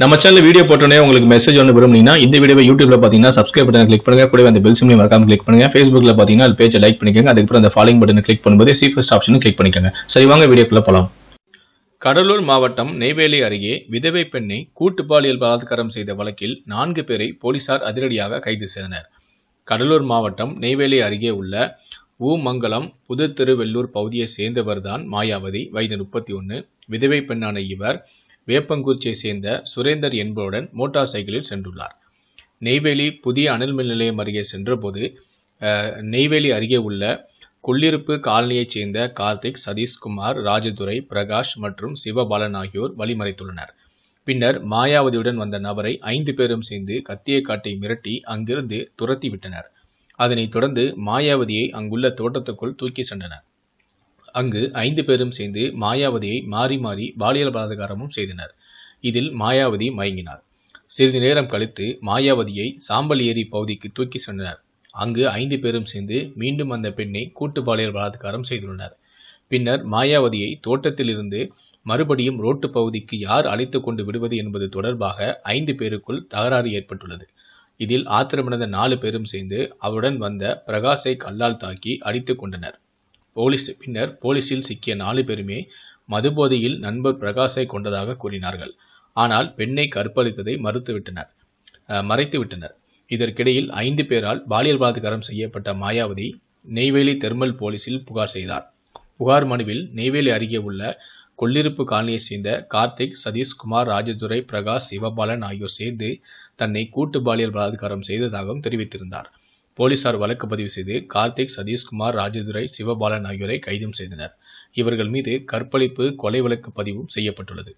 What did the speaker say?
நம்ம channel video போட்டோன்னே உங்களுக்கு மெசேஜ் ஒன்று விரும்புனீங்கன்னா இந்த வீடியோ யூடியூப்ல பார்த்தீங்கன்னா சப்ஸ்கிரைப் பட்டன் கிளிக் பண்ணுங்க கூட அந்த பெல் சிம்லையும் மறக்காம கிளிக் பண்ணுங்க ஃபேஸ்புக்ல பார்த்தீங்கன்னா அது பேஜை லைக் பண்ணிக்கோங்க அதுக்கப்புறம் அந்த ஃபாலோயிங் பட்டன் கிளிக் பண்ணும்போது சி ஃபர்ஸ்ட் ஆப்ஷனும் கிளிக் பண்ணிக்கோங்க சரி வாங்க வீடியோக்குள்ள போகலாம் கடலூர் மாவட்டம் நெய்வேலி அருகே விதவை பெண்ணை கூட்டு பாலியல் பலாத்காரம் செய்த வழக்கில் நான்கு பேரை போலீசார் அதிரடியாக கைது செய்தனர் கடலூர் மாவட்டம் நெய்வேலி அருகே உள்ள ஊமங்கலம் புது திருவெல்லூர் பகுதியை சேர்ந்தவர்தான் மாயாவதி வயது முப்பத்தி ஒன்று விதவை பெண்ணான இவர் வேப்பங்குச்சியை சேர்ந்த சுரேந்தர் என்பவருடன் மோட்டார் சைக்கிளில் சென்றுள்ளார் நெய்வேலி புதிய அனல் மின் நிலையம் அருகே சென்றபோது நெய்வேலி அருகே உள்ள கொள்ளிருப்பு காலனியைச் சேர்ந்த கார்த்திக் சதீஷ்குமார் ராஜதுரை பிரகாஷ் மற்றும் சிவபாலன் ஆகியோர் வழிமறைத்துள்ளனர் பின்னர் மாயாவதியுடன் வந்த நபரை ஐந்து பேரும் சேர்ந்து கத்தியை காட்டை மிரட்டி அங்கிருந்து துரத்திவிட்டனர் அதனைத் தொடர்ந்து மாயாவதியை அங்குள்ள தோட்டத்துக்குள் தூக்கி சென்றனர் அங்கு ஐந்து பேரும் சேர்ந்து மாயாவதியை மாறி மாறி பாலியல் பலாத்காரமும் செய்தனர் இதில் மாயாவதி மயங்கினார் சிறிது நேரம் கழித்து மாயாவதியை சாம்பல் ஏரி பகுதிக்கு தூக்கி சென்றனர் அங்கு ஐந்து பேரும் சேர்ந்து மீண்டும் அந்த பெண்ணை கூட்டு பாலியல் பலாத்காரம் செய்துள்ளனர் பின்னர் மாயாவதியை தோட்டத்திலிருந்து மறுபடியும் ரோட்டு பகுதிக்கு யார் அழைத்து கொண்டு விடுவது என்பது தொடர்பாக ஐந்து பேருக்குள் தகராறு ஏற்பட்டுள்ளது இதில் ஆத்திரமடைந்த நாலு பேரும் சேர்ந்து அவருடன் வந்த பிரகாஷை கல்லால் தாக்கி அடித்து கொண்டனர் போலீஸ் பின்னர் போலீஸில் சிக்கிய நாலு பேருமே மதுபோதையில் நண்பர் பிரகாஷை கொண்டதாக கூறினார்கள் ஆனால் பெண்ணை கற்பழித்ததை மறுத்துவிட்டனர் மறைத்துவிட்டனர் இதற்கிடையில் ஐந்து பேரால் பாலியல் பலாத்காரம் செய்யப்பட்ட மாயாவதி நெய்வேலி தெர்மல் போலீஸில் புகார் செய்தார் புகார் மனுவில் நெய்வேலி அருகே உள்ள கொள்ளிருப்பு காலனியை சேர்ந்த கார்த்திக் சதீஷ் குமார் ராஜதுரை பிரகாஷ் சிவபாலன் ஆகியோர் சேர்ந்து தன்னை கூட்டு பாலியல் பலாத்காரம் செய்ததாகவும் தெரிவித்திருந்தார் போலீசார் வழக்கு பதிவு செய்து கார்த்திக் சதீஷ்குமார் ராஜதுரை சிவபாலன் ஆகியோரை கைதும் செய்தனர் இவர்கள் மீது கற்பழிப்பு கொலை வழக்கு பதிவும் செய்யப்பட்டுள்ளது